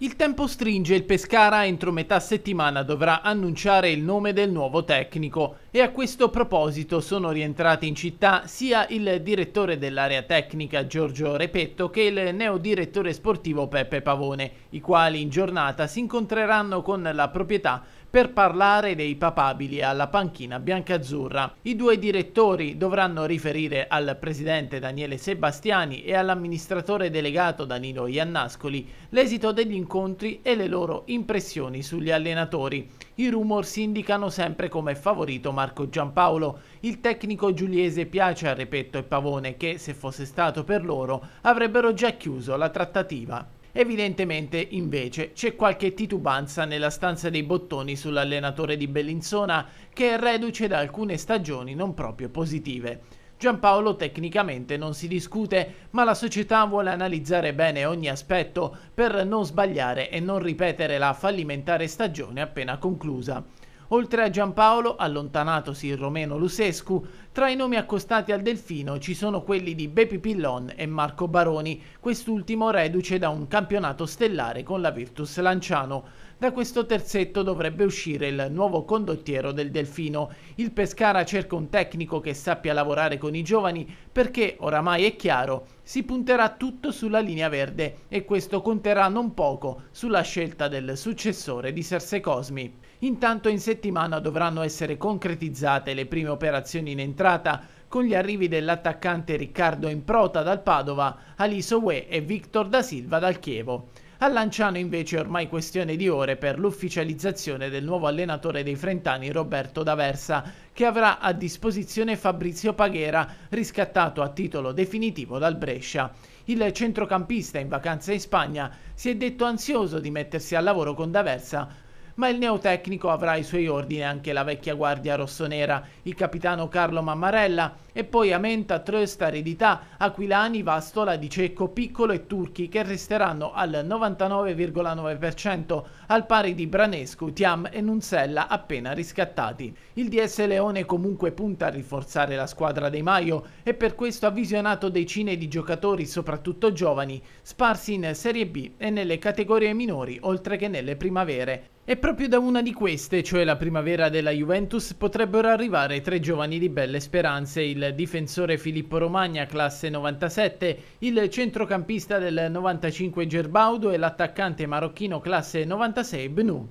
Il tempo stringe e il Pescara entro metà settimana dovrà annunciare il nome del nuovo tecnico e a questo proposito sono rientrati in città sia il direttore dell'area tecnica Giorgio Repetto che il neodirettore sportivo Peppe Pavone, i quali in giornata si incontreranno con la proprietà per parlare dei papabili alla panchina biancazzurra. I due direttori dovranno riferire al presidente Daniele Sebastiani e all'amministratore delegato Danilo Iannascoli l'esito degli incontri e le loro impressioni sugli allenatori. I rumor si indicano sempre come favorito Marco Giampaolo. Il tecnico giuliese piace a Repetto e Pavone che, se fosse stato per loro, avrebbero già chiuso la trattativa. Evidentemente invece c'è qualche titubanza nella stanza dei bottoni sull'allenatore di Bellinzona che è reduce da alcune stagioni non proprio positive. Giampaolo tecnicamente non si discute, ma la società vuole analizzare bene ogni aspetto per non sbagliare e non ripetere la fallimentare stagione appena conclusa. Oltre a Giampaolo, allontanatosi il romeno Lusescu, tra i nomi accostati al Delfino ci sono quelli di Bepi Pillon e Marco Baroni, quest'ultimo reduce da un campionato stellare con la Virtus Lanciano. Da questo terzetto dovrebbe uscire il nuovo condottiero del Delfino. Il Pescara cerca un tecnico che sappia lavorare con i giovani perché, oramai è chiaro, si punterà tutto sulla linea verde e questo conterà non poco sulla scelta del successore di Serse Cosmi. Intanto in settimana dovranno essere concretizzate le prime operazioni in entrata con gli arrivi dell'attaccante Riccardo Improta dal Padova, Aliso Ue e Victor da Silva dal Chievo. A Lanciano invece è ormai questione di ore per l'ufficializzazione del nuovo allenatore dei Frentani Roberto D'Aversa, che avrà a disposizione Fabrizio Paghera, riscattato a titolo definitivo dal Brescia. Il centrocampista in vacanza in Spagna si è detto ansioso di mettersi al lavoro con D'Aversa ma il neotecnico avrà ai suoi ordini anche la vecchia guardia rossonera, il capitano Carlo Mammarella e poi Amenta, Trösta, Eredità, Aquilani, Vastola, Dicecco, Piccolo e Turchi che resteranno al 99,9% al pari di Branescu, Tiam e Nunzella appena riscattati. Il DS Leone comunque punta a rinforzare la squadra dei Maio e per questo ha visionato decine di giocatori, soprattutto giovani, sparsi in Serie B e nelle categorie minori oltre che nelle primavere. E proprio da una di queste, cioè la primavera della Juventus, potrebbero arrivare tre giovani di belle speranze, il difensore Filippo Romagna, classe 97, il centrocampista del 95 Gerbaudo e l'attaccante marocchino classe 96 Bnu.